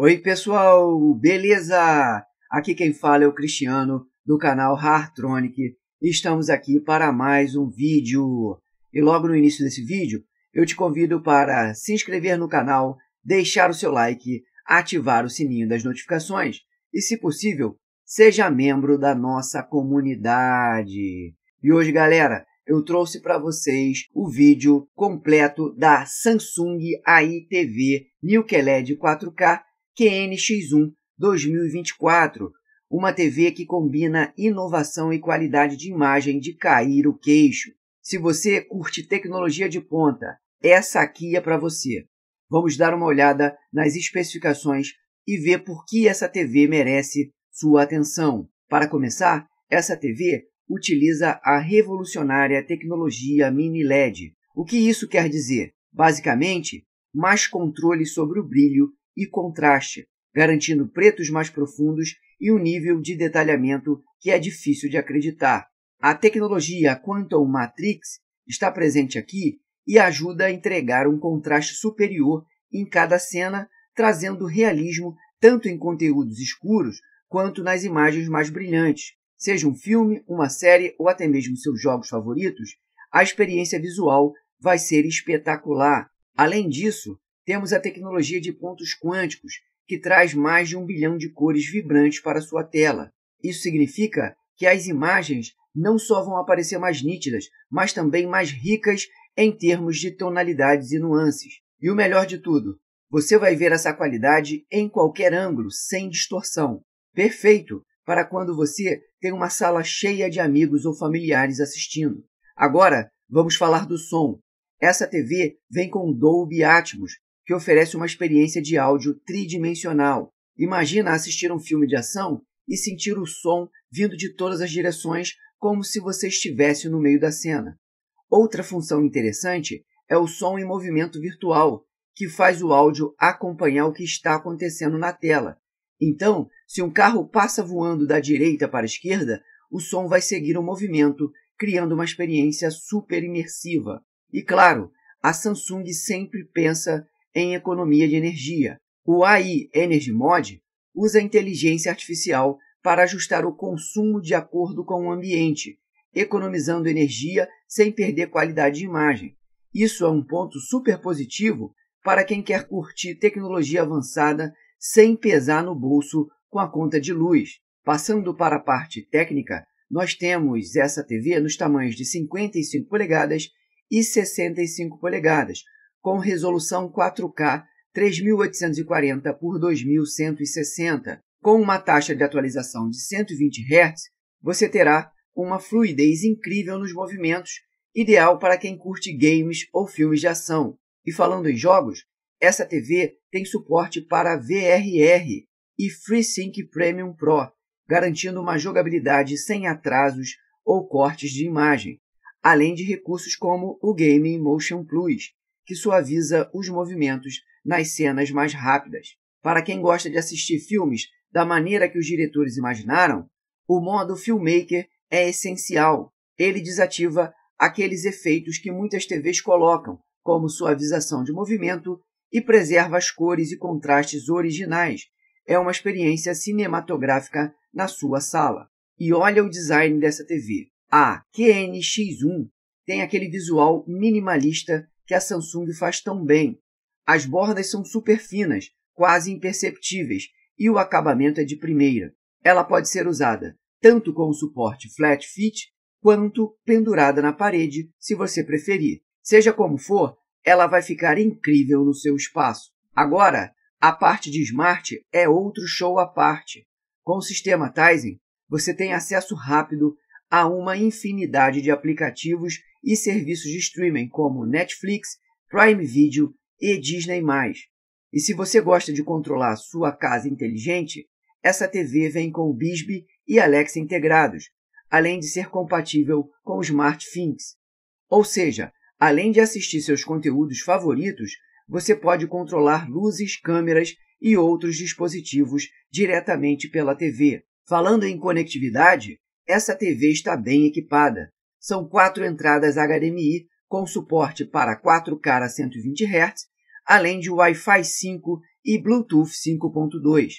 Oi, pessoal, beleza? Aqui quem fala é o Cristiano do canal Hartronic. Estamos aqui para mais um vídeo. E logo no início desse vídeo, eu te convido para se inscrever no canal, deixar o seu like, ativar o sininho das notificações e, se possível, seja membro da nossa comunidade. E hoje, galera, eu trouxe para vocês o vídeo completo da Samsung AITV New QLED 4K QNX1 2024, uma TV que combina inovação e qualidade de imagem de cair o queixo. Se você curte tecnologia de ponta, essa aqui é para você. Vamos dar uma olhada nas especificações e ver por que essa TV merece sua atenção. Para começar, essa TV utiliza a revolucionária tecnologia mini LED. O que isso quer dizer? Basicamente, mais controle sobre o brilho e contraste, garantindo pretos mais profundos e um nível de detalhamento que é difícil de acreditar. A tecnologia Quantum Matrix está presente aqui e ajuda a entregar um contraste superior em cada cena, trazendo realismo tanto em conteúdos escuros quanto nas imagens mais brilhantes. Seja um filme, uma série ou até mesmo seus jogos favoritos, a experiência visual vai ser espetacular. Além disso, temos a tecnologia de pontos quânticos, que traz mais de um bilhão de cores vibrantes para sua tela. Isso significa que as imagens não só vão aparecer mais nítidas, mas também mais ricas em termos de tonalidades e nuances. E o melhor de tudo, você vai ver essa qualidade em qualquer ângulo, sem distorção. Perfeito para quando você tem uma sala cheia de amigos ou familiares assistindo. Agora, vamos falar do som. Essa TV vem com Dolby Atmos, que oferece uma experiência de áudio tridimensional. Imagina assistir um filme de ação e sentir o som vindo de todas as direções, como se você estivesse no meio da cena. Outra função interessante é o som em movimento virtual, que faz o áudio acompanhar o que está acontecendo na tela. Então, se um carro passa voando da direita para a esquerda, o som vai seguir o movimento, criando uma experiência super imersiva. E claro, a Samsung sempre pensa em economia de energia. O AI Energy Mod usa inteligência artificial para ajustar o consumo de acordo com o ambiente, economizando energia sem perder qualidade de imagem. Isso é um ponto super positivo para quem quer curtir tecnologia avançada sem pesar no bolso com a conta de luz. Passando para a parte técnica, nós temos essa TV nos tamanhos de 55 polegadas e 65 polegadas, com resolução 4K 3840 por 2160, com uma taxa de atualização de 120 Hz, você terá uma fluidez incrível nos movimentos, ideal para quem curte games ou filmes de ação. E falando em jogos, essa TV tem suporte para VRR e FreeSync Premium Pro, garantindo uma jogabilidade sem atrasos ou cortes de imagem, além de recursos como o Game Motion Plus, que suaviza os movimentos nas cenas mais rápidas. Para quem gosta de assistir filmes da maneira que os diretores imaginaram, o modo filmmaker é essencial. Ele desativa aqueles efeitos que muitas TVs colocam, como suavização de movimento, e preserva as cores e contrastes originais. É uma experiência cinematográfica na sua sala. E olha o design dessa TV. A QNX1 tem aquele visual minimalista que a Samsung faz tão bem. As bordas são super finas, quase imperceptíveis, e o acabamento é de primeira. Ela pode ser usada tanto com o suporte flat fit quanto pendurada na parede, se você preferir. Seja como for, ela vai ficar incrível no seu espaço. Agora, a parte de Smart é outro show à parte. Com o sistema Tizen, você tem acesso rápido a uma infinidade de aplicativos e serviços de streaming como Netflix, Prime Video e Disney+. E se você gosta de controlar sua casa inteligente, essa TV vem com o Bisbee e Alexa integrados, além de ser compatível com Smart Things. Ou seja, além de assistir seus conteúdos favoritos, você pode controlar luzes, câmeras e outros dispositivos diretamente pela TV. Falando em conectividade, essa TV está bem equipada. São quatro entradas HDMI com suporte para 4K a 120 Hz, além de Wi-Fi 5 e Bluetooth 5.2.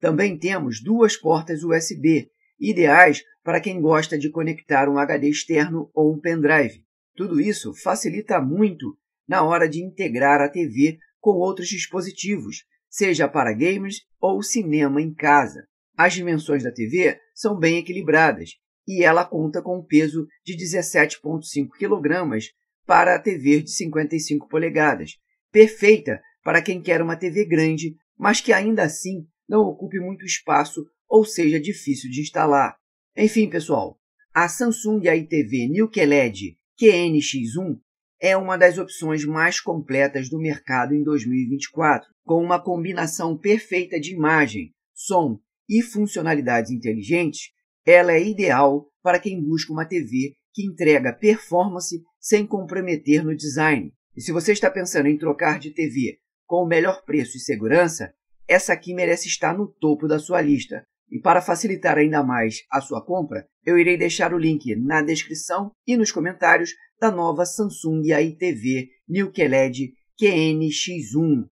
Também temos duas portas USB, ideais para quem gosta de conectar um HD externo ou um pendrive. Tudo isso facilita muito na hora de integrar a TV com outros dispositivos, seja para games ou cinema em casa. As dimensões da TV são bem equilibradas e ela conta com um peso de 17,5 kg para a TV de 55 polegadas, perfeita para quem quer uma TV grande, mas que ainda assim não ocupe muito espaço ou seja difícil de instalar. Enfim, pessoal, a Samsung ITV New QLED QNX1 é uma das opções mais completas do mercado em 2024, com uma combinação perfeita de imagem, som e funcionalidades inteligentes ela é ideal para quem busca uma TV que entrega performance sem comprometer no design. E se você está pensando em trocar de TV com o melhor preço e segurança, essa aqui merece estar no topo da sua lista. E para facilitar ainda mais a sua compra, eu irei deixar o link na descrição e nos comentários da nova Samsung AITV New QLED QNX1.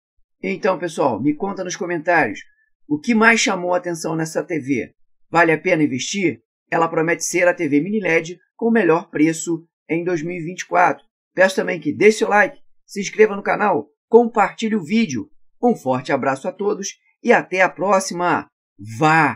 Então, pessoal, me conta nos comentários o que mais chamou a atenção nessa TV? Vale a pena investir? Ela promete ser a TV mini LED com o melhor preço em 2024. Peço também que deixe seu like, se inscreva no canal, compartilhe o vídeo. Um forte abraço a todos e até a próxima. Valeu!